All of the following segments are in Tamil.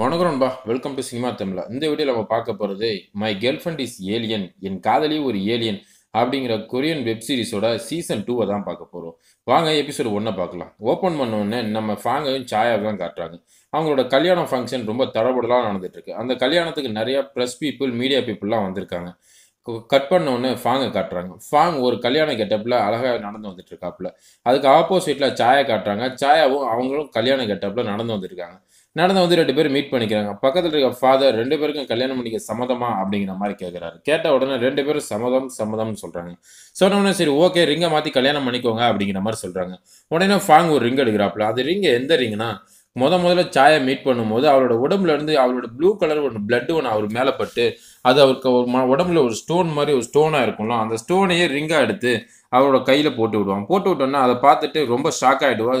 வணக்கம்பா வெல்கம் டு சினிமா தமிழா இந்த வீடியோ நம்ம பார்க்க போகிறது my girlfriend is alien என் காதலி ஒரு ஏலியன் அப்படிங்கிற கொரியன் வெப் சீரிஸோட சீசன் டூவை தான் பார்க்க போகிறோம் வாங்க எபிசோட் ஒன்றை பார்க்கலாம் ஓப்பன் பண்ணோடனே நம்ம ஃபாங்கையும் தான் காட்டுறாங்க அவங்களோட கல்யாணம் ஃபங்க்ஷன் ரொம்ப நடந்துட்டு இருக்கு அந்த கல்யாணத்துக்கு நிறையா ப்ரெஸ் பீப்புள் மீடியா பீப்புளெலாம் வந்திருக்காங்க கட் பண்ணோடனே ஃபாங்கை காட்டுறாங்க ஃபாங் ஒரு கல்யாண கெட்டப்பில் அழகாக நடந்து வந்துட்டு இருக்காப்புல அதுக்கு ஆப்போசிட்டில் சாயை காட்டுறாங்க சாயாவும் அவங்களும் கல்யாண கெட்டப்பில் நடந்து வந்துருக்காங்க நடந்து வந்து ரெண்டு பேரும் மீட் பண்ணிக்கிறாங்க பக்கத்தில் இருக்க ஃபாதர் ரெண்டு பேருக்கும் கல்யாணம் பண்ணிக்க சம்மதமா அப்படிங்கிற மாதிரி கேட்குறாரு கேட்ட உடனே ரெண்டு பேரும் சம்மதம் சம்மதம்னு சொல்கிறாங்க சொன்னோடனே சரி ஓகே ரிங்கை மாற்றி கல்யாணம் பண்ணிக்கோங்க அப்படிங்கிற மாதிரி சொல்கிறாங்க உடனே ஃபாங் ஒரு ரிங் எடுக்கிறாப்புல அது ரிங் எந்த ரிங்னா முத முதல்ல சாயை மீட் பண்ணும்போது அவரோட உடம்புல இருந்து அவரோட ப்ளூ கலர் ஒன்று பிளட் ஒன்று அவர் மேலே பட்டு அது அவருக்கு ஒரு உடம்புல ஒரு ஸ்டோன் மாதிரி ஒரு ஸ்டோனாக இருக்கும்ல அந்த ஸ்டோனையே ரிங்காக எடுத்து அவரோட கையில் போட்டு விடுவான் போட்டு விட்டோன்னா அதை பார்த்துட்டு ரொம்ப ஷாக் ஆகிடுவா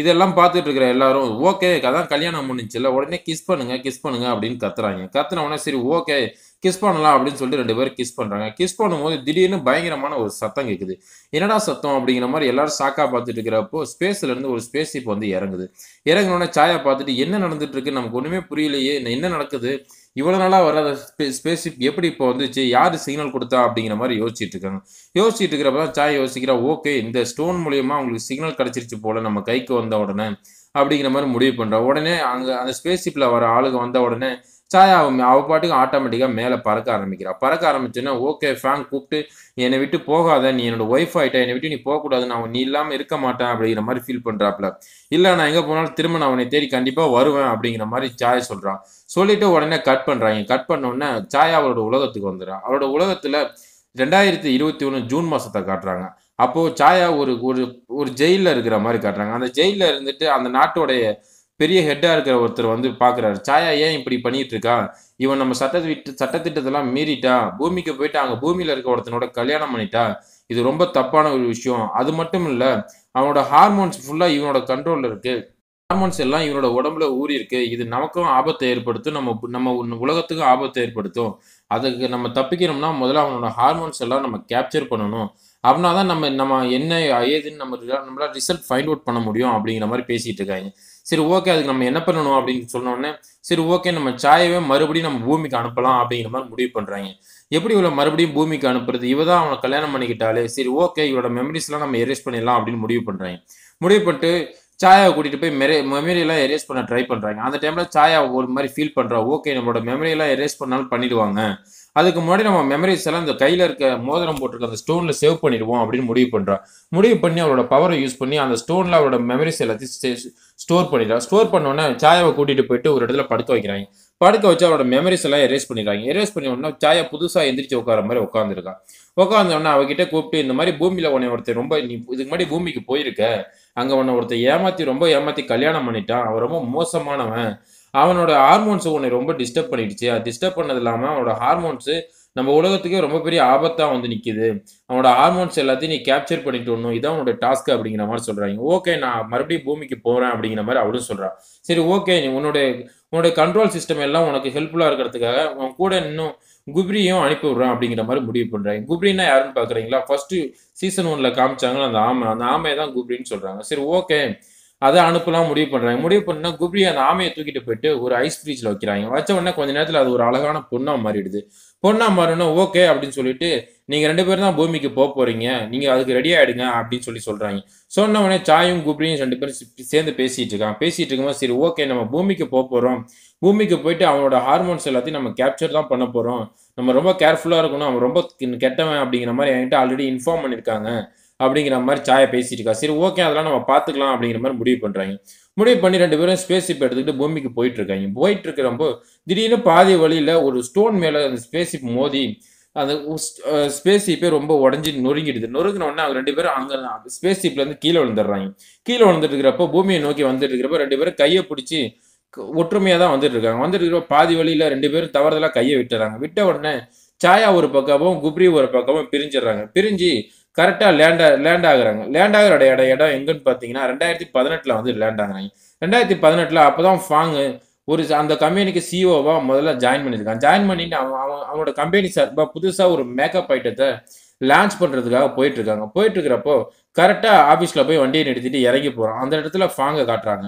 இதெல்லாம் பார்த்துட்டு இருக்கிற எல்லாரும் ஓகே அதான் கல்யாணம் முடிஞ்சுல உடனே கிஸ் பண்ணுங்க கிஸ் பண்ணுங்க அப்படின்னு கத்துறாங்க கத்துன உடனே சரி ஓகே கிஸ் பண்ணலாம் அப்படின்னு சொல்லிட்டு ரெண்டு பேரும் கிஸ் பண்ணுறாங்க கிஸ் பண்ணும்போது திடீர்னு பயங்கரமான ஒரு சத்தம் கேட்குது என்னடா சத்தம் அப்படிங்கிற மாதிரி எல்லாரும் சாக்காக பார்த்துட்டு இருக்கிறப்போ ஸ்பேஸ்லேருந்து இருந்து ஒரு ஸ்பேஸ் இப்போ வந்து இறங்குது இறங்கினோடனே சாயா பார்த்துட்டு என்ன நடந்துட்டு இருக்கு நமக்கு ஒன்றுமே புரியலையே என்ன நடக்குது இவ்வளோ நாளாக வராத ஸ்பேஸ் ஸ்பேஸ்ஷிப் எப்படி இப்போ வந்துச்சு யார் சிக்னல் கொடுத்தா அப்படிங்கிற மாதிரி யோசிச்சுட்டு இருக்காங்க யோசிச்சுட்டு இருக்கிறப்ப தான் சாய் யோசிக்கிறா ஓகே இந்த ஸ்டோன் மூலியமாக அவங்களுக்கு சிக்னல் கிடச்சிருச்சு போல் நம்ம கைக்கு வந்த உடனே அப்படிங்கிற மாதிரி முடிவு பண்ணுறோம் உடனே அங்கே அந்த ஸ்பேஸ்ஷிப்பில் வர ஆளுங்க வந்த உடனே சாயா அவ பாட்டுக்கு ஆட்டோமேட்டிக்காக மேலே பறக்க ஆரம்பிக்கிறாள் பறக்க ஆரம்பிச்சுன்னா ஓகே ஃபேன் கூப்பிட்டு என்னை விட்டு போகாத நீ என்னோட ஒய்ஃப் ஆகிட்ட என்னை விட்டு நீ போகக்கூடாது நான் நீ இல்லாமல் இருக்க மாட்டேன் அப்படிங்கிற மாதிரி ஃபீல் பண்ணுறாப்ல இல்லை நான் எங்கே போனாலும் திரும்ப நான் உன்னை தேடி கண்டிப்பாக வருவேன் அப்படிங்கிற மாதிரி சாயா சொல்கிறான் சொல்லிவிட்டு உடனே கட் பண்ணுறாங்க கட் பண்ணோடனே சாயா அவளோட உலகத்துக்கு வந்துடுறான் அவளோட உலகத்தில் ரெண்டாயிரத்தி இருபத்தி ஒன்று ஜூன் மாதத்தை காட்டுறாங்க அப்போது சாயா ஒரு ஒரு ஒரு ஜெயிலில் இருக்கிற மாதிரி காட்டுறாங்க அந்த ஜெயிலில் இருந்துட்டு அந்த நாட்டோடைய பெரிய ஹெட்டாக இருக்கிற ஒருத்தர் வந்து பார்க்குறாரு சாயா ஏன் இப்படி பண்ணிட்டு இருக்கான் இவன் நம்ம சட்ட சட்டத்திட்டத்தெல்லாம் மீறிட்டா பூமிக்கு போயிட்டு அங்கே பூமியில் இருக்க ஒருத்தனோட கல்யாணம் பண்ணிட்டா இது ரொம்ப தப்பான ஒரு விஷயம் அது மட்டும் இல்லை அவனோட ஹார்மோன்ஸ் ஃபுல்லாக இவனோட கண்ட்ரோலில் இருக்குது ஹார்மோன்ஸ் எல்லாம் இவனோட உடம்புல ஊறி இருக்கு இது நமக்கும் ஆபத்தை ஏற்படுத்தும் நம்ம நம்ம உலகத்துக்கும் ஆபத்தை ஏற்படுத்தும் அதுக்கு நம்ம தப்பிக்கணும்னா முதல்ல அவனோட ஹார்மோன்ஸ் எல்லாம் நம்ம கேப்சர் பண்ணணும் அப்படின்னா தான் நம்ம நம்ம என்ன ஏதுன்னு நம்ம நம்மளால் ரிசல்ட் ஃபைண்ட் அவுட் பண்ண முடியும் அப்படிங்கிற மாதிரி பேசிகிட்டு இருக்காங்க சரி ஓகே அதுக்கு நம்ம என்ன பண்ணணும் அப்படின்னு சொன்னோடனே சரி ஓகே நம்ம சாயவே மறுபடியும் நம்ம பூமிக்கு அனுப்பலாம் அப்படிங்கிற மாதிரி முடிவு பண்ணுறாங்க எப்படி இவ்வளோ மறுபடியும் பூமிக்கு அனுப்புறது இவ தான் அவனை கல்யாணம் பண்ணிக்கிட்டாலே சரி ஓகே இவரோட மெமரிஸ்லாம் நம்ம எரேஸ் பண்ணிடலாம் அப்படின்னு முடிவு பண்ணுறாங்க முடிவு பண்ணிட்டு சாயாவை கூட்டிகிட்டு போய் மெரே மெமரியெல்லாம் எரேஸ் பண்ண ட்ரை பண்ணுறாங்க அந்த டைமில் சாயா ஒரு மாதிரி ஃபீல் பண்ணுறா ஓகே நம்மளோட மெமரியெல்லாம் எரேஸ் பண்ணாலும் பண்ணிடுவாங்க அதுக்கு முன்னாடி நம்ம மெமரிஸ் எல்லாம் இந்த கையில் இருக்க மோதிரம் போட்டிருக்க அந்த ஸ்டோனில் சேவ் பண்ணிடுவோம் அப்படின்னு முடிவு பண்ணுறான் முடிவு பண்ணி அவரோட பவரை யூஸ் பண்ணி அந்த ஸ்டோனில் அவரோட மெமரிஸ் எல்லாத்தையும் ஸ்டோர் பண்ணிடுறான் ஸ்டோர் பண்ணோன்னே சாயாவை கூட்டிகிட்டு போயிட்டு ஒரு இடத்துல படுக்க வைக்கிறாங்க படுக்க வச்சு அவரோட மெமரிஸ் எல்லாம் எரேஸ் பண்ணிடுறாங்க எரேஸ் பண்ணி உடனே சாயா புதுசாக எந்திரிச்சு உட்கார மாதிரி உட்காந்துருக்கான் உட்காந்தோடனே அவகிட்ட கூப்பிட்டு இந்த மாதிரி பூமியில் உன்னை ஒருத்தர் ரொம்ப நீ இதுக்கு முன்னாடி பூமிக்கு போயிருக்க அங்கே உன்னை ஒருத்தர் ஏமாற்றி ரொம்ப ஏமாற்றி கல்யாணம் பண்ணிட்டான் அவன் ரொம்ப மோசமானவன் அவனோட ஹார்மோன்ஸை உன்னை ரொம்ப டிஸ்டர்ப் பண்ணிடுச்சு அது டிஸ்டர்ப் பண்ணது இல்லாமல் அவனோட ஹார்மோன்ஸு நம்ம உலகத்துக்கே ரொம்ப பெரிய ஆபத்தாக வந்து நிற்கிது அவனோட ஹார்மோன்ஸ் எல்லாத்தையும் நீ கேப்சர் பண்ணிட்டு வரணும் இதான் உன்னோட டாஸ்க் அப்படிங்கிற மாதிரி சொல்கிறாங்க ஓகே நான் மறுபடியும் பூமிக்கு போகிறேன் அப்படிங்கிற மாதிரி அவளும் சொல்கிறான் சரி ஓகே நீ உன்னோட உன்னோட கண்ட்ரோல் சிஸ்டம் எல்லாம் உனக்கு ஹெல்ப்ஃபுல்லாக இருக்கிறதுக்காக உன் கூட இன்னும் குப்ரியும் அனுப்பி விடுறான் அப்படிங்கிற மாதிரி முடிவு பண்ணுறாங்க குப்ரின்னா யாருன்னு பார்க்குறீங்களா ஃபர்ஸ்ட் சீசன் ஒன்ல காமிச்சாங்கன்னா அந்த ஆமை அந்த ஆமையை தான் குப்ரின்னு சொல்கிறாங்க சரி ஓகே அதை அனுப்பலாம் முடிவு பண்ணுறாங்க முடிவு பண்ணா குப்ரி அந்த ஆமையை தூக்கிட்டு போயிட்டு ஒரு ஐஸ் ஃப்ரீஜ்ல வைக்கிறாங்க வச்ச உடனே கொஞ்ச நேரத்தில் அது ஒரு அழகான பொண்ணாக மாறிடுது பொண்ணாக மாறணும் ஓகே அப்படின்னு சொல்லிட்டு நீங்கள் ரெண்டு பேரும் தான் பூமிக்கு போக போகிறீங்க நீங்கள் அதுக்கு ரெடி ஆகிடுங்க அப்படின்னு சொல்லி சொல்கிறாங்க சொன்ன உடனே சாயும் குப்ரியும் ரெண்டு பேரும் சேர்ந்து பேசிகிட்டு இருக்கான் பேசிகிட்டு இருக்கும்போது சரி ஓகே நம்ம பூமிக்கு போக போகிறோம் பூமிக்கு போயிட்டு அவனோட ஹார்மோன்ஸ் எல்லாத்தையும் நம்ம கேப்சர் தான் பண்ண போகிறோம் நம்ம ரொம்ப கேர்ஃபுல்லாக இருக்கணும் அவன் ரொம்ப கெட்டவன் அப்படிங்கிற மாதிரி என்கிட்ட ஆல்ரெடி இன்ஃபார்ம் பண்ணியிருக்காங்க அப்படிங்கிற மாதிரி சாயை பேசிட்டு இருக்கா சரி ஓகே அதெல்லாம் நம்ம பார்த்துக்கலாம் அப்படிங்கிற மாதிரி முடிவு பண்ணுறாங்க முடிவு பண்ணி ரெண்டு பேரும் ஸ்பேஸ் ஷிப் எடுத்துக்கிட்டு பூமிக்கு போயிட்டு இருக்காங்க போயிட்டு இருக்கிறப்போ திடீர்னு பாதி வழியில் ஒரு ஸ்டோன் மேலே அந்த ஸ்பேஸ் ஷிப் மோதி அந்த ஸ்பேஸ் ஷிப்பே ரொம்ப உடஞ்சி நொறுங்கிடுது உடனே அவங்க ரெண்டு பேரும் அங்கே ஷிப்லேருந்து கீழே விழுந்துடுறாங்க கீழே விழுந்துட்டு இருக்கிறப்போ பூமியை நோக்கி வந்துட்டு இருக்கிறப்ப ரெண்டு பேரும் கையை பிடிச்சி ஒற்றுமையாக தான் வந்துட்டு இருக்காங்க வந்துட்டு இருக்கிறப்ப பாதி வழியில் ரெண்டு பேரும் தவறுதலாக கையை விட்டுறாங்க விட்ட உடனே சாயா ஒரு பக்கமும் குப்ரி ஒரு பக்கமும் பிரிஞ்சிடுறாங்க பிரிஞ்சு கரெக்டாக லேண்ட் லேண்ட் ஆகுறாங்க லேண்ட் ஆகிற இடம் இடம் எங்கன்னு பார்த்தீங்கன்னா ரெண்டாயிரத்தி பதினெட்டில் வந்து லேண்ட் ஆகுறாங்க ரெண்டாயிரத்தி பதினெட்டில் அப்போ தான் ஃபாங்கு ஒரு அந்த கம்பெனிக்கு சிஓவாக e முதல்ல ஜாயின் பண்ணியிருக்கான் ஜாயின் பண்ணிட்டு அவன் அவன் அவனோட கம்பெனி சார்பாக புதுசாக ஒரு மேக்கப் ஐட்டத்தை லான்ச் பண்ணுறதுக்காக போயிட்டுருக்காங்க போயிட்டுருக்கிறப்போ கரெக்டாக ஆஃபீஸில் போய் வண்டியை நிறுத்திட்டு இறங்கி போகிறான் அந்த இடத்துல ஃபாங்கை காட்டுறாங்க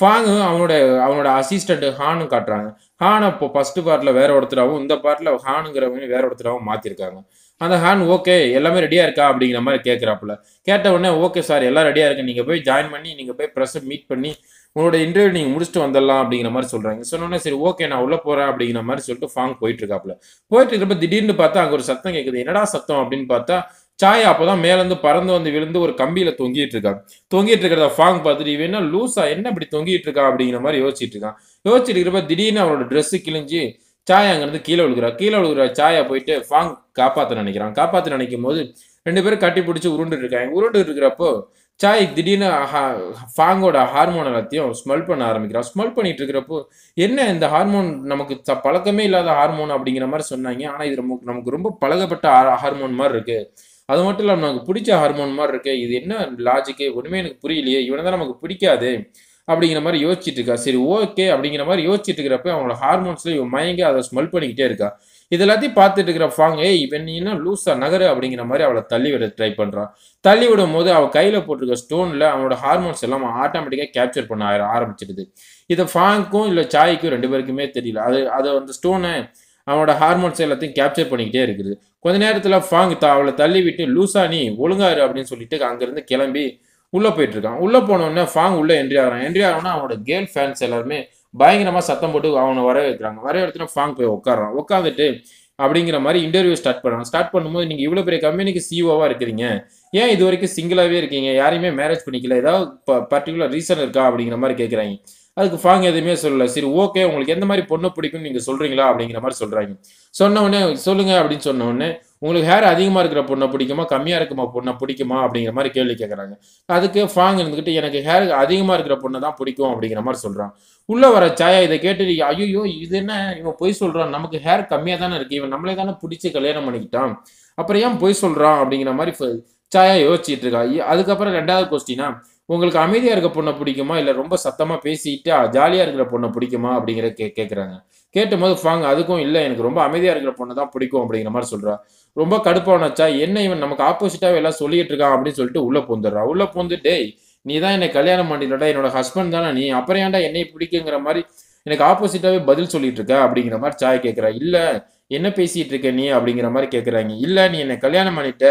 ஃபாங்கு அவனோட அவனோட அசிஸ்டண்ட்டு ஹானும் காட்டுறாங்க ஹானை இப்போ ஃபஸ்ட்டு பார்ட்டில் வேற ஒருத்தராகவும் இந்த பார்ட்டில் ஹானுங்கிறவங்க வேற ஒருத்தராகவும் மாற்றிருக்காங்க அந்த ஹேன் ஓகே எல்லாமே ரெடியாக இருக்கா அப்படிங்கிற மாதிரி கேட்குறாப்புல கேட்ட உடனே ஓகே சார் எல்லாம் ரெடியாக இருக்கு நீங்கள் போய் ஜாயின் பண்ணி நீங்கள் போய் ப்ரெஸ்ஸை மீட் பண்ணி உங்களோட இன்டர்வியூ நீங்கள் முடிச்சுட்டு வந்துடலாம் அப்படிங்கிற மாதிரி சொல்கிறாங்க சொன்னோன்னே சரி ஓகே நான் உள்ளே போகிறேன் அப்படிங்கிற மாதிரி சொல்லிட்டு ஃபாங் போயிட்டு இருக்காப்புல போயிட்டு இருக்கிறப்ப திடீர்னு பார்த்தா அங்கே ஒரு சத்தம் கேட்குது என்னடா சத்தம் அப்படின்னு பார்த்தா சாயா தான் மேலேருந்து பறந்து வந்து விழுந்து ஒரு கம்பியில் தொங்கிட்டு இருக்கான் தொங்கிட்டு இருக்கிறத ஃபாங் பார்த்துட்டு இவன் என்ன என்ன இப்படி தொங்கிட்டு இருக்கா அப்படிங்கிற மாதிரி யோசிச்சுட்டு இருக்கான் யோசிச்சுட்டு இருக்கிறப்ப திடீர்னு அவனோட ட்ரெஸ்ஸு கிழிஞ்சு சாயாங்கிறது கீழே விழுகிறா கீழே விழுகிற சாயா போயிட்டு ஃபாங் காப்பாற்ற நினைக்கிறான் காப்பாற்ற நினைக்கும் போது ரெண்டு பேரும் கட்டி பிடிச்சி உருண்டு இருக்காங்க உருண்டு இருக்கிறப்போ சாய் திடீர்னு ஃபாங்கோட ஹார்மோன் எல்லாத்தையும் ஸ்மெல் பண்ண ஆரம்பிக்கிறான் ஸ்மெல் பண்ணிட்டு இருக்கிறப்போ என்ன இந்த ஹார்மோன் நமக்கு த பழக்கமே இல்லாத ஹார்மோன் அப்படிங்கிற மாதிரி சொன்னாங்க ஆனால் இது நமக்கு நமக்கு ரொம்ப பழகப்பட்ட ஹார்மோன் மாதிரி இருக்கு அது மட்டும் இல்லாமல் நமக்கு பிடிச்ச ஹார்மோன் மாதிரி இருக்கு இது என்ன லாஜிக்கு ஒன்றுமே எனக்கு புரியலையே இவனை தான் நமக்கு பிடிக்காது அப்படிங்கிற மாதிரி யோசிச்சுட்டு இருக்கா சரி ஓகே அப்படிங்கிற மாதிரி யோசிச்சுட்டு இருக்கிறப்ப அவங்களோட ஹார்மோன்ஸ்ல இவன் மயங்கி அதை ஸ்மெல் பண்ணிக்கிட்டே இருக்கா இது எல்லாத்தையும் பார்த்துட்டு இருக்கிற ஃபாங் ஏ இவன் இன்னும் லூஸா நகரு அப்படிங்கிற மாதிரி அவளை தள்ளி விட ட்ரை பண்றான் தள்ளி விடும் போது அவள் கையில போட்டிருக்க ஸ்டோன்ல அவனோட ஹார்மோன்ஸ் எல்லாம் ஆட்டோமேட்டிக்கா கேப்சர் பண்ண ஆரம்பிச்சிடுது இதை ஃபாங்க்கும் இல்லை சாய்க்கும் ரெண்டு பேருக்குமே தெரியல அது அதை அந்த ஸ்டோனை அவனோட ஹார்மோன்ஸ் எல்லாத்தையும் கேப்சர் பண்ணிக்கிட்டே இருக்குது கொஞ்ச நேரத்தில் ஃபாங் அவளை தள்ளி விட்டு லூசா நீ ஒழுங்காரு அப்படின்னு சொல்லிட்டு அங்கேருந்து கிளம்பி உள்ளே போயிட்டு இருக்கான் உள்ளே போனோடனே ஃபாங் உள்ளே என்ட்ரி ஆகிறான் என்ட்ரி ஆகணும்னா அவனோட கேர்ள் ஃபேன்ஸ் எல்லாருமே பயங்கரமாக சத்தம் போட்டு அவனை வர வைக்கிறாங்க வர இடத்துல ஃபாங் போய் உட்காடுறான் உட்காந்துட்டு அப்படிங்கிற மாதிரி இன்டர்வியூ ஸ்டார்ட் பண்ணுறாங்க ஸ்டார்ட் பண்ணும்போது நீங்கள் இவ்வளோ பெரிய கம்பெனிக்கு சிஓவாக e இருக்கிறீங்க ஏன் இது வரைக்கும் சிங்கிளாகவே இருக்கீங்க யாரையுமே மேரேஜ் பண்ணிக்கல ஏதாவது பர்டிகுலர் ரீசன் இருக்கா அப்படிங்கிற மாதிரி கேட்குறாங்க அதுக்கு ஃபாங் எதுவுமே சொல்லல சரி ஓகே உங்களுக்கு எந்த மாதிரி பொண்ணு பிடிக்கும்னு நீங்கள் சொல்கிறீங்களா அப்படிங்கிற மாதிரி சொல்கிறாங்க சொன்ன உடனே சொல்லுங்க அப்படின்னு சொன்ன உடனே உங்களுக்கு ஹேர் அதிகமாக இருக்கிற பொண்ணை பிடிக்குமா கம்மியாக இருக்குமா பொண்ணை பிடிக்குமா அப்படிங்கிற மாதிரி கேள்வி கேட்குறாங்க அதுக்கு ஃபாங் இருந்துக்கிட்டு எனக்கு ஹேர் அதிகமாக இருக்கிற பொண்ணை தான் பிடிக்கும் அப்படிங்கிற மாதிரி சொல்கிறான் உள்ளே வர சாயா இதை கேட்டு ஐயோ இது என்ன இவன் பொய் சொல்கிறான் நமக்கு ஹேர் கம்மியாக தானே இருக்குது இவன் நம்மளே தானே பிடிச்சி கல்யாணம் பண்ணிக்கிட்டான் அப்புறம் ஏன் பொய் சொல்கிறான் அப்படிங்கிற மாதிரி சாயா யோசிச்சுட்டு இருக்கா அதுக்கப்புறம் ரெண்டாவது கொஸ்டினா உங்களுக்கு அமைதியாக இருக்க பொண்ணை பிடிக்குமா இல்லை ரொம்ப சத்தமாக பேசிட்டு ஜாலியாக இருக்கிற பொண்ணை பிடிக்குமா அப்படிங்கிற கே கேட்குறாங்க கேட்டும்போது ஃபாங் அதுக்கும் இல்லை எனக்கு ரொம்ப அமைதியாக இருக்கிற பொண்ணை தான் பிடிக்கும் அப்படிங்கிற மாதிரி சொல்கிறா ரொம்ப கடுப்பானச்சா என்ன இவன் நமக்கு ஆப்போசிட்டாக எல்லாம் சொல்லிட்டு இருக்கான் அப்படின்னு சொல்லிட்டு உள்ளே பூந்துடுறா உள்ளே பூந்து டேய் நீ தான் என்னை கல்யாணம் பண்ணிடா என்னோட ஹஸ்பண்ட் தானே நீ அப்புறம் ஏன்டா என்னை பிடிக்குங்கிற மாதிரி எனக்கு ஆப்போசிட்டாகவே பதில் சொல்லிட்டு இருக்க அப்படிங்கிற மாதிரி சாய் கேட்குறா இல்லை என்ன பேசிகிட்டு இருக்க நீ அப்படிங்கிற மாதிரி கேட்குறாங்க இல்லை நீ என்னை கல்யாணம் பண்ணிட்ட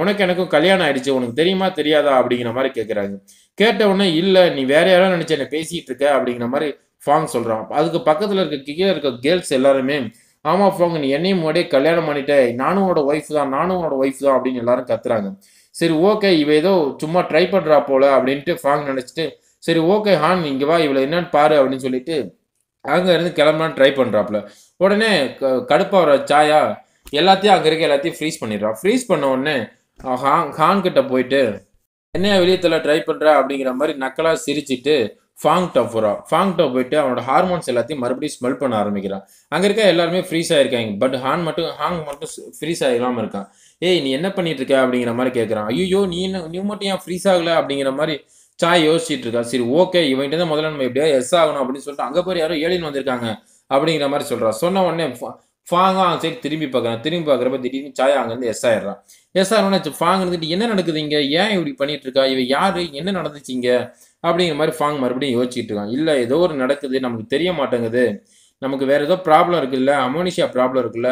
உனக்கு எனக்கும் கல்யாணம் ஆயிடுச்சு உனக்கு தெரியுமா தெரியாதா அப்படிங்கிற மாதிரி கேட்குறாங்க கேட்ட உடனே இல்லை நீ வேற யாரும் நினச்சி என்ன பேசிகிட்டு இருக்க அப்படிங்கிற மாதிரி ஃபாங் சொல்கிறான் அதுக்கு பக்கத்தில் இருக்க கீழே இருக்க கேர்ள்ஸ் எல்லாருமே ஆமாம் ஃபாங் நீ என்னையும் முன்னாடியே கல்யாணம் பண்ணிட்டே நானும் உன்னோட ஒய்ஃப் தான் நானும் உன்னோட ஒய்ஃப் தான் அப்படின்னு எல்லாரும் கத்துறாங்க சரி ஓகே இவ ஏதோ சும்மா ட்ரை பண்ணுறா போல அப்படின்ட்டு ஃபாங் நினச்சிட்டு சரி ஓகே ஹான் இங்கே வா இவ்வளோ என்னன்னு பாரு அப்படின்னு சொல்லிட்டு அங்கேருந்து கிளம்பலாம் ட்ரை பண்ணுறாப்புல உடனே கடுப்பாக வர சாயா எல்லாத்தையும் அங்கே இருக்க எல்லாத்தையும் ஃப்ரீஸ் பண்ணிடுறான் ஃப்ரீஸ் பண்ண உடனே ஹான் ஹான் கிட்ட போயிட்டு என்னையா வெளியத்தில் ட்ரை பண்ணுற அப்படிங்கிற மாதிரி நக்கலாக சிரிச்சிட்டு ஃபாங் டாப் வரா ஃபாங் டப் போயிட்டு அவனோட ஹார்மோன்ஸ் எல்லாத்தையும் மறுபடியும் ஸ்மெல் பண்ண ஆரம்பிக்கிறான் அங்கே இருக்க எல்லாருமே ஃப்ரீஸ் ஆகிருக்காங்க பட் ஹான் மட்டும் ஹாங் மட்டும் ஃப்ரீஸ் ஆகிடாமல் இருக்கான் ஏய் நீ என்ன பண்ணிட்டு இருக்க அப்படிங்கிற மாதிரி கேட்குறான் ஐயோ நீ என்ன நீ மட்டும் ஏன் ஃப்ரீஸ் ஆகலை அப்படிங்கிற மாதிரி சாய் யோசிச்சுட்டு இருக்கா சரி ஓகே இவன்கிட்ட தான் முதல்ல நம்ம எப்படியா எஸ் ஆகணும் அப்படின்னு சொல்லிட்டு அங்கே போய் யாரோ ஏழின்னு வந்திருக்காங்க அப்படிங்கிற மாதிரி சொல்கிறான் சொன்ன உடனே ஃபாங்காக சரி திரும்பி பார்க்குறான் திரும்பி பார்க்குறப்ப திடீர்னு சாயா அங்கேருந்து எஸ் ஆயிடுறான் எஸ் ஆயிரம்னா ஃபாங் இருந்துட்டு என்ன நடக்குது இங்கே ஏன் இப்படி பண்ணிட்டு இருக்கா இவ யார் என்ன இங்கே அப்படிங்கிற மாதிரி ஃபாங் மறுபடியும் யோசிச்சுட்டு இருக்கான் இல்லை ஏதோ ஒரு நடக்குது நமக்கு தெரிய மாட்டேங்குது நமக்கு வேறு ஏதோ ப்ராப்ளம் இருக்குல்ல அமோனிஷியா ப்ராப்ளம் இருக்குல்ல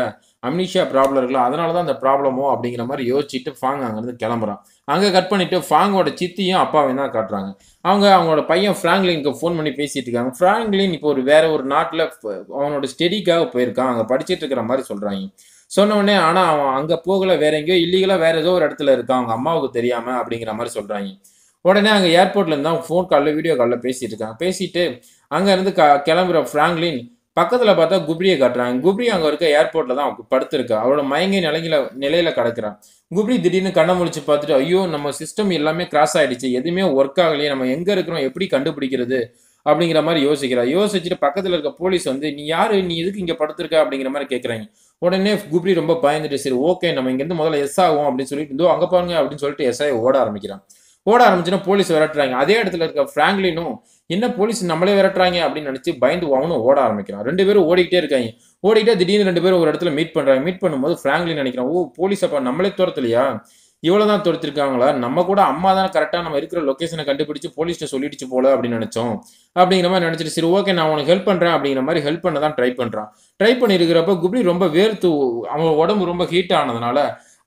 அம்னிஷியா ப்ராப்ளம் இருக்குல்ல அதனால தான் அந்த ப்ராப்ளமோ அப்படிங்கிற மாதிரி யோசிச்சுட்டு ஃபாங் அங்கேருந்து கிளம்புறான் அங்கே கட் பண்ணிவிட்டு ஃபாங்கோட சித்தியும் அப்பாவையும் தான் காட்டுறாங்க அவங்க அவங்களோட பையன் ஃப்ராங்க்லின்க்கு ஃபோன் பண்ணி பேசிகிட்டு இருக்காங்க ஃப்ராங்க்லின் இப்போ ஒரு வேற ஒரு நாட்டில் அவனோட ஸ்டடிக்காக போயிருக்கான் அங்கே படிச்சுட்டு இருக்கிற மாதிரி சொல்கிறாங்க சொன்னோடனே ஆனால் அவன் அங்கே போகலை வேற எங்கேயோ இல்லீகலாக வேற ஏதோ ஒரு இடத்துல இருக்கான் அவங்க அம்மாவுக்கு தெரியாமல் அப்படிங்கிற மாதிரி சொல்கிறாங்க உடனே அங்கே ஏர்போர்ட்லேருந்து தான் ஃபோன் காலில் வீடியோ காலில் பேசிகிட்டு இருக்காங்க பேசிட்டு அங்கேருந்து க கிளம்புற ஃப்ராங்க்லின் பக்கத்தில் பார்த்தா குப்ரியை காட்டுறாங்க குப்ரி அங்கே இருக்க ஏர்போர்ட்டில் தான் படுத்திருக்கா அவரோட மயங்கை நிலையில நிலையில் கிடக்கிறான் குப்ரி திடீர்னு கண்ணை முடிச்சு பார்த்துட்டு ஐயோ நம்ம சிஸ்டம் எல்லாமே கிராஸ் ஆகிடுச்சு எதுவுமே ஒர்க் ஆகலையே நம்ம எங்கே இருக்கிறோம் எப்படி கண்டுபிடிக்கிறது அப்படிங்கிற மாதிரி யோசிக்கிறா யோசிச்சுட்டு பக்கத்தில் இருக்க போலீஸ் வந்து நீ யார் நீ எதுக்கு இங்கே படுத்திருக்க அப்படிங்கிற மாதிரி கேட்குறாங்க உடனே குப்ரி ரொம்ப பயந்துட்டு சரி ஓகே நம்ம இங்கேருந்து முதல்ல எஸ் ஆகும் அப்படின்னு சொல்லிட்டு இருந்தோம் அங்கே பாருங்க அப்படின்னு சொல்லிட்டு எஸ்ஐ ஓட ஆரம்பிக்கிறான் ஓட ஆரம்பிச்சுன்னா போலீஸ் விரட்டுறாங்க அதே இடத்துல இருக்க ஃப்ராங்க்லினும் என்ன போலீஸ் நம்மளே விரட்டுறாங்க அப்படின்னு நினச்சி பயந்து அவனும் ஓட ஆரம்பிக்கிறான் ரெண்டு பேரும் ஓடிக்கிட்டே இருக்காங்க ஓடிக்கிட்டே திடீர்னு ரெண்டு பேரும் ஒரு இடத்துல மீட் பண்ணுறாங்க மீட் பண்ணும்போது ஃப்ராங்க்லி நினைக்கிறான் ஓ போலீஸ் அப்பா நம்மளே துரத்துலையா இவ்வளோ தான் துரத்திருக்காங்களா நம்ம கூட அம்மா தான் கரெக்டாக நம்ம இருக்கிற லொக்கேஷனை கண்டுபிடிச்சு போலீஸ்ட்டு சொல்லிடுச்சு போல அப்படின்னு நினச்சோம் அப்படிங்கிற மாதிரி நினச்சிட்டு சரி ஓகே நான் உனக்கு ஹெல்ப் பண்ணுறேன் அப்படிங்கிற மாதிரி ஹெல்ப் பண்ண தான் ட்ரை பண்ணுறான் ட்ரை பண்ணியிருக்கிறப்ப குப்ளி ரொம்ப வேர்த்து அவன் உடம்பு ரொம்ப ஹீட் ஆனதுனால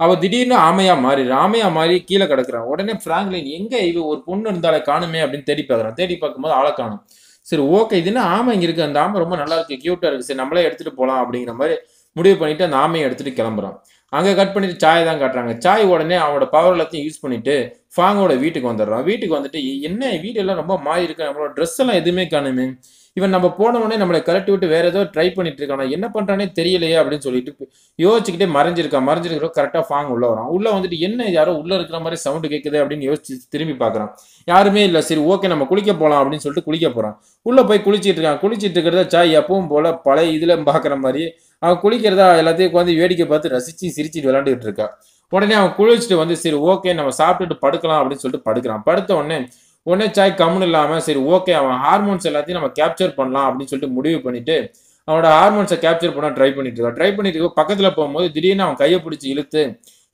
அவள் திடீர்னு ஆமையாக மாறி ஆமையாக மாறி கீழே கிடக்குறான் உடனே பிராங்க்லின் எங்கே இவ ஒரு பொண்ணு இருந்தாலே காணுமே அப்படின்னு தேடி பார்க்குறான் தேடி பார்க்கும்போது ஆளை காணும் சரி ஓகே இதுன்னு ஆமை இங்கே இருக்குது அந்த ஆமை ரொம்ப நல்லா இருக்கு கியூட்டா இருக்குது சரி நம்மளே எடுத்துகிட்டு போகலாம் அப்படிங்கிற மாதிரி முடிவு பண்ணிவிட்டு அந்த ஆமையை எடுத்துகிட்டு கிளம்புறான் அங்கே கட் பண்ணிட்டு சாய் தான் காட்டுறாங்க சாய் உடனே அவனோட பவர் எல்லாத்தையும் யூஸ் பண்ணிட்டு ஃபாங்கோட வீட்டுக்கு வந்துடுறான் வீட்டுக்கு வந்துட்டு என்ன வீடு எல்லாம் ரொம்ப மாறி இருக்கு நம்மளோட ட்ரெஸ் எல்லாம் எதுவுமே காணுமே இவன் நம்ம போனவொடனே நம்மளை கலட்டி விட்டு வேற ஏதோ ட்ரை பண்ணிட்டு இருக்கானா என்ன பண்றானே தெரியலையே அப்படின்னு சொல்லிட்டு யோசிச்சுக்கிட்டே மறைஞ்சிருக்கான் மறைஞ்சிருக்கிறோம் கரெக்டாக ஃபாங் உள்ள வரான் உள்ள வந்துட்டு என்ன யாரோ உள்ள இருக்கிற மாதிரி சவுண்டு கேட்குது அப்படின்னு யோசிச்சு திரும்பி பாக்குறான் யாருமே இல்லை சரி ஓகே நம்ம குளிக்க போகலாம் அப்படின்னு சொல்லிட்டு குளிக்க போறான் உள்ளே போய் குளிச்சிட்டு இருக்கான் குளிச்சிட்டு இருக்கிறத சாய் எப்பவும் போல பழைய இதுல பாக்குற மாதிரி அவன் குளிக்கிறதா எல்லாத்தையும் உட்காந்து வேடிக்கை பார்த்து ரசிச்சு சிரிச்சு விளாண்டுட்டு இருக்கா உடனே அவன் குளிச்சுட்டு வந்து சரி ஓகே நம்ம சாப்பிட்டுட்டு படுக்கலாம் அப்படின்னு சொல்லிட்டு படுக்கிறான் படுத்த உடனே உடனே சாய் கம்முன்னு இல்லாமல் சரி ஓகே அவன் ஹார்மோன்ஸ் எல்லாத்தையும் நம்ம கேப்சர் பண்ணலாம் அப்படின்னு சொல்லிட்டு முடிவு பண்ணிட்டு அவனோட ஹார்மோன்ஸை கேப்சர் பண்ண ட்ரை பண்ணிட்டு இருக்கான் ட்ரை பண்ணிட்டு இருக்கோம் பக்கத்தில் போகும்போது திடீர்னு அவன் கையை பிடிச்சி இழுத்து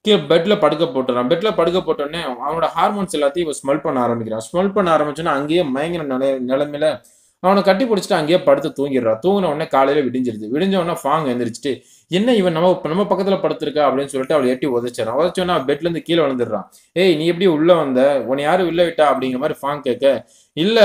கீழே பெட்டில் படுக்க போட்டுறான் பெட்டில் படுக்க போட்டோடனே அவனோட ஹார்மோன்ஸ் எல்லாத்தையும் இவன் ஸ்மெல் பண்ண ஆரம்பிக்கிறான் ஸ்மெல் பண்ண ஆரம்பிச்சோன்னா அங்கேயே மயங்கிற நிலை நிலைமையில அவனை கட்டி பிடிச்சிட்டு அங்கேயே படுத்து தூங்கிடுறான் தூங்கின உடனே காலையில் விடிஞ்சிருது விடிஞ்ச உடனே ஃபாங் எழுந்திரிச்சிட்டு என்ன இவன் நம்ம நம்ம பக்கத்துல படுத்திருக்கா அப்படின்னு சொல்லிட்டு அவளை எட்டி உதச்சிடறான் உதச்சோன்னா பெட்ல இருந்து கீழே விழுந்துடுறான் ஏய் நீ எப்படி உள்ள வந்த உன்னை யாரும் உள்ள விட்டா அப்படிங்கிற மாதிரி ஃபாங் கேட்க இல்ல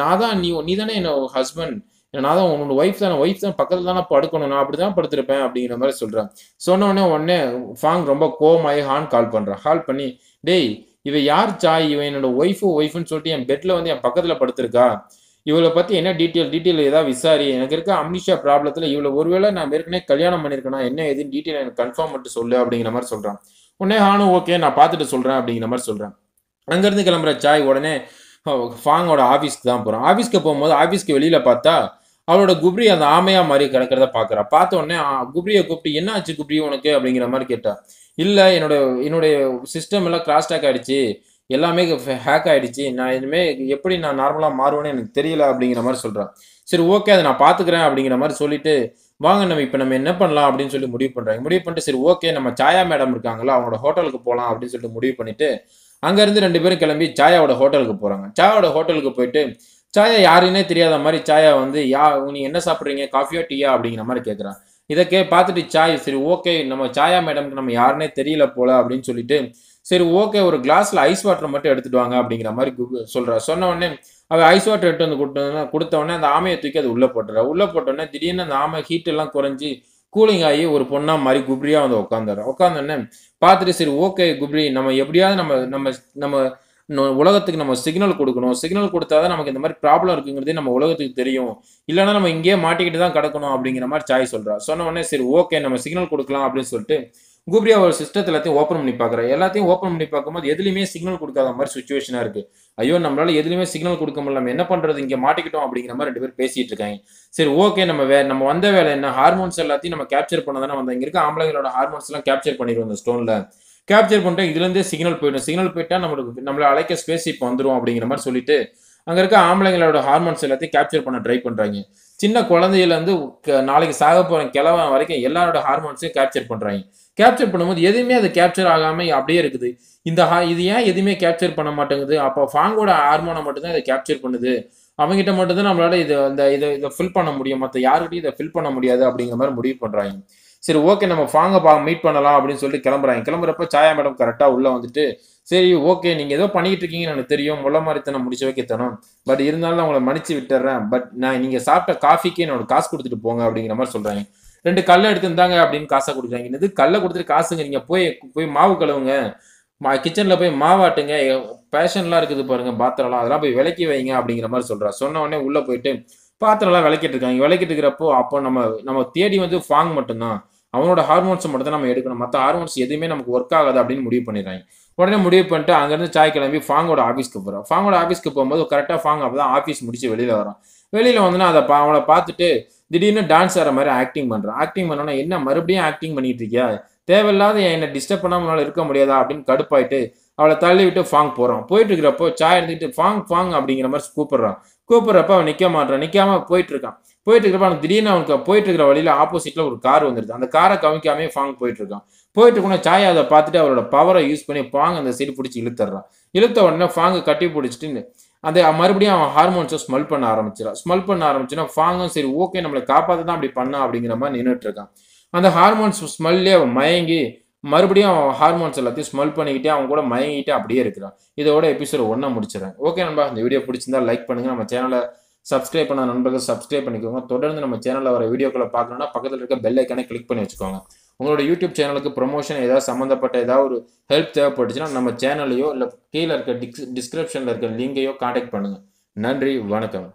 நான் தான் நீ நீ தானே என்ன ஹஸ்பண்ட் நான் தான் உன்னோட ஒய்ஃப் தானே ஒய்ஃப் தான் பக்கத்துல தானே படுக்கணும் நான் அப்படிதான் படுத்திருப்பேன் அப்படிங்கிற மாதிரி சொல்றேன் சொன்ன உடனே உடனே ஃபாங் ரொம்ப கோமாயி ஹான் கால் பண்றான் கால் பண்ணி டேய் இவ யார் சாய் இவன் என்னோட ஒய்ஃபு ஒய்ஃப்னு சொல்லிட்டு என் பெட்ல வந்து என் பக்கத்துல படுத்திருக்கா இவளை பற்றி என்ன டீட்டெயில் டீட்டெயில் ஏதாவது விசாரி எனக்கு இருக்க அம்னிஷா ப்ராப்ளத்தில் இவ்வளோ ஒருவேளை நான் ஏற்கனவே கல்யாணம் பண்ணியிருக்கேனா என்ன எதுன்னு டீட்டெயில் எனக்கு கன்ஃபார்ம் மட்டும் சொல்லு அப்படிங்கிற மாதிரி சொல்கிறான் உடனே ஹானும் ஓகே நான் பார்த்துட்டு சொல்கிறேன் அப்படிங்கிற மாதிரி சொல்கிறேன் அங்கேருந்து கிளம்புற சாய் உடனே ஃபாங்கோட ஆஃபீஸ்க்கு தான் போகிறான் ஆஃபீஸ்க்கு போகும்போது ஆஃபீஸ்க்கு வெளியில் பார்த்தா அவளோட குப்ரி அந்த ஆமையா மாதிரி கிடக்கிறத பார்க்குறா பார்த்த உடனே குப்ரியை கூப்பிட்டு என்ன ஆச்சு குப்ரி உனக்கு அப்படிங்கிற மாதிரி கேட்டா இல்லை என்னோட என்னுடைய சிஸ்டம் எல்லாம் கிராஸ்டாக் ஆகிடுச்சு ஆயிடுச்சு எல்லாமே ஹேக் ஆகிடுச்சு நான் இனிமேல் எப்படி நான் நார்மலாக மாறுவேன்னு எனக்கு தெரியல அப்படிங்கிற மாதிரி சொல்கிறான் சரி ஓகே அதை நான் பார்த்துக்கிறேன் அப்படிங்கிற மாதிரி சொல்லிட்டு வாங்க நம்ம இப்போ நம்ம என்ன பண்ணலாம் அப்படின்னு சொல்லி முடிவு பண்ணுறாங்க முடிவு பண்ணிட்டு சரி ஓகே நம்ம சாயா மேடம் இருக்காங்களா அவங்களோட ஹோட்டலுக்கு போகலாம் அப்படின்னு சொல்லிட்டு முடிவு பண்ணிட்டு அங்கேருந்து ரெண்டு பேரும் கிளம்பி சாயாவோட ஹோட்டலுக்கு போகிறாங்க சாயாவோட ஹோட்டலுக்கு போயிட்டு சாயா யாருன்னே தெரியாத மாதிரி சாயா வந்து யா நீங்கள் என்ன சாப்பிட்றீங்க காஃபியோ டீயா அப்படிங்கிற மாதிரி கேட்குறான் இதை கே பார்த்துட்டு சாய் சரி ஓகே நம்ம சாயா மேடம்க்கு நம்ம யாருனே தெரியல போல அப்படின்னு சொல்லிட்டு சரி ஓகே ஒரு கிளாஸில் ஐஸ் வாட்டர் மட்டும் எடுத்துட்டு வாங்க அப்படிங்கிற மாதிரி சொல்கிறா சொன்ன உடனே அவள் ஐஸ் வாட்டர் எடுத்து வந்து கொடுத்தோன்னா கொடுத்தவொடனே அந்த ஆமையை தூக்கி அது உள்ளே போட்டுறா உள்ளே போட்டோடனே திடீர்னு அந்த ஆமை ஹீட்டெல்லாம் குறைஞ்சி கூலிங் ஆகி ஒரு பொண்ணாக மாதிரி குப்ரியாக வந்து உட்காந்துடுறோம் உட்காந்தோடனே பார்த்துட்டு சரி ஓகே குப்ரி நம்ம எப்படியாவது நம்ம நம்ம நம்ம உலகத்துக்கு நம்ம சிக்னல் கொடுக்கணும் சிக்னல் கொடுத்தா தான் நமக்கு இந்த மாதிரி ப்ராப்ளம் இருக்குங்கிறதே நம்ம உலகத்துக்கு தெரியும் இல்லைனா நம்ம இங்கேயே மாட்டிக்கிட்டு தான் கிடக்கணும் அப்படிங்கிற மாதிரி சாய் சொல்கிறா சொன்ன உடனே சரி ஓகே நம்ம சிக்னல் கொடுக்கலாம் அப்படின்னு சொல்லிட்டு கூப்ரியா ஒரு சிஸ்டத்தை எல்லாத்தையும் ஓப்பன் பண்ணி பார்க்குறேன் எல்லாத்தையும் ஓப்பன் பண்ணி பார்க்கும்போது எதுலையுமே சிக்னல் கொடுக்காத மாதிரி சுச்சுவேஷனாக இருக்குது ஐயோ நம்மளால எதுலையுமே சிக்னல் கொடுக்க முடியல என்ன பண்ணுறது இங்கே மாட்டிக்கிட்டோம் அப்படிங்கிற மாதிரி ரெண்டு பேர் பேசிட்டு இருக்காங்க சரி ஓகே நம்ம வே நம்ம வந்த வேலை என்ன ஹார்மோன்ஸ் எல்லாத்தையும் நம்ம கேப்சர் பண்ண தானே வந்தோம் இங்கே இருக்க ஆம்பளைங்களோட ஹார்மோன்ஸ் எல்லாம் கேப்சர் பண்ணிடுவோம் இந்த ஸ்டோனில் கேப்சர் பண்ணிட்டேன் இதுலேருந்தே சிக்னல் போயிடும் சிக்னல் போயிட்டா நம்மளுக்கு நம்மளை அழைக்க ஸ்பேஸ் இப்போ வந்துடும் அப்படிங்கிற மாதிரி சொல்லிட்டு அங்கே இருக்க ஆம்பளைங்களோட ஹார்மோன்ஸ் எல்லாத்தையும் கேப்சர் பண்ண ட்ரை பண்ணுறாங்க சின்ன குழந்தையிலேருந்து நாளைக்கு சாக போகிற கிழவன் வரைக்கும் எல்லாரோட ஹார்மோன்ஸையும் கேப்சர் பண்ணுறாங்க கேப்சர் பண்ணும்போது எதுவுமே அது கேப்சர் ஆகாமல் அப்படியே இருக்குது இந்த ஹா இது ஏன் எதுவுமே கேப்சர் பண்ண மாட்டேங்குது அப்போ ஃபாங்கோட ஹார்மோனை மட்டும்தான் இதை கேப்சர் பண்ணுது அவங்ககிட்ட மட்டும்தான் நம்மளால இதை இந்த இதை இதை ஃபில் பண்ண முடியும் மற்ற யாருக்கிட்டையும் இதை ஃபில் பண்ண முடியாது அப்படிங்கிற மாதிரி முடிவு பண்ணுறாங்க சரி ஓகே நம்ம வாங்க பா மீட் பண்ணலாம் அப்படின்னு சொல்லிட்டு கிளம்புறாங்க கிளம்புறப்ப சாயா மேடம் கரெக்டாக உள்ளே வந்துட்டு சரி ஓகே நீங்கள் ஏதோ பண்ணிக்கிட்டு இருக்கீங்கன்னு எனக்கு தெரியும் முள்ள மாதிரித்தனை முடிச்சு வைக்கத்தனும் பட் இருந்தாலும் நான் உங்களை மன்னிச்சு விட்டுறேன் பட் நான் நீங்கள் சாப்பிட்ட காஃபிக்கே என்னோட காசு கொடுத்துட்டு போங்க அப்படிங்கிற மாதிரி சொல்கிறாங்க ரெண்டு கல்லை எடுத்துருந்தாங்க அப்படின்னு காசை கொடுக்குறாங்க இது கல்லை கொடுத்துட்டு காசுங்க நீங்கள் போய் போய் மாவு கழுவுங்க மா கிச்சனில் போய் மாவாட்டுங்க பேஷன்லாம் இருக்குது பாருங்க பாத்திரம்லாம் அதெல்லாம் போய் விளக்கி வைங்க அப்படிங்கிற மாதிரி சொல்கிறா சொன்ன உடனே உள்ளே போயிட்டு பாத்திரம்லாம் விளக்கிட்டு இருக்காங்க விளக்கிட்டு இருக்கிறப்போ அப்போ நம்ம நம்ம தேடி வந்து ஃபாங் மட்டும்தான் அவனோட ஹார்மோன்ஸை மட்டும் தான் நம்ம எடுக்கணும் மற்ற ஹார்மோன்ஸ் எதுவுமே நமக்கு ஒர்க் ஆகாது அப்படின்னு முடிவு பண்ணிடுறாங்க உடனே முடிவு பண்ணிட்டு அங்கேருந்து சாய் கிளம்பி ஃபாங்கோட ஆஃபீஸ்க்கு போகிறோம் ஃபாங்கோட ஆஃபீஸ்க்கு போகும்போது கரெக்டாக ஃபாங் அப்போ தான் ஆஃபீஸ் முடிச்சு வெளியில் வரோம் வெளியில் வந்துன்னா அதை அவளை பார்த்துட்டு திடீர்னு டான்ஸ் ஆகிற மாதிரி ஆக்டிங் பண்ணுறான் ஆக்டிங் பண்ணோன்னா என்ன மறுபடியும் ஆக்டிங் பண்ணிட்டு இருக்கியா தேவையில்லாத என்னை டிஸ்டர்ப் பண்ணாமல் இருக்க முடியாதா அப்படின்னு கடுப்பாயிட்டு அவளை தள்ளி விட்டு ஃபாங் போகிறோம் போயிட்டு இருக்கிறப்போ சாய் எடுத்துக்கிட்டு ஃபாங் ஃபாங் அப்படிங்கிற மாதிரி கூப்பிட்றான் கூப்பிட்றப்ப அவன் நிற்க மாட்டான் நிற்காம போயிட்டு இருக்கான் போயிட்டு இருக்கிறப்ப திடீர்னு அவனுக்கு போயிட்டு இருக்கிற வழியில ஆப்போசிட்ல ஒரு கார் வந்துருது அந்த காரை கவனிக்காமே ஃபாங் போயிட்டு இருக்கான் போயிட்டு கூட சாய் அதை பார்த்துட்டு அவரோட பவரை யூஸ் பண்ணி பாங் அந்த சைடு பிடிச்சி இழுத்துறான் இழுத்த உடனே ஃபாங்கை கட்டி பிடிச்சிட்டு அந்த மறுபடியும் அவன் ஹார்மோன்ஸை ஸ்மெல் பண்ண ஆரம்பிச்சிடான் ஸ்மெல் பண்ண ஆரம்பிச்சுன்னா ஃபாங்கும் சரி ஓகே நம்மளை காப்பாற்ற தான் அப்படி பண்ணா அப்படிங்கிற மாதிரி நின்றுட்டு இருக்கான் அந்த ஹார்மோன்ஸ் ஸ்மெல்லே அவன் மயங்கி மறுபடியும் அவன் ஹார்மோன்ஸ் எல்லாத்தையும் ஸ்மெல் பண்ணிக்கிட்டே அவன் கூட மயங்கிட்டே அப்படியே இருக்கிறான் இதோட எபிசோட் ஒன்றா முடிச்சிடறேன் ஓகே நண்பா இந்த வீடியோ பிடிச்சிருந்தா லைக் பண்ணுங்கள் நம்ம சேனலை சப்ஸ்கிரைப் பண்ண நண்பர்கள் சப்ஸ்கிரைப் பண்ணிக்கோங்க தொடர்ந்து நம்ம சேனலில் வர வீடியோக்களை பார்க்கணும்னா பக்கத்தில் இருக்க பெல் ஐக்கனை கிளிக் பண்ணி வச்சுக்கோங்க உங்களோட யூடியூப் சேனலுக்கு ப்ரொமோஷன் ஏதாவது சம்மந்தப்பட்ட ஏதாவது ஒரு ஹெல்ப் தேவைப்பட்டுச்சுன்னா நம்ம சேனலையோ இல்லை கீழே இருக்க டிஸ்கிரிப்ஷனில் இருக்க லிங்கையோ காண்டாக்ட் பண்ணுங்கள் நன்றி வணக்கம்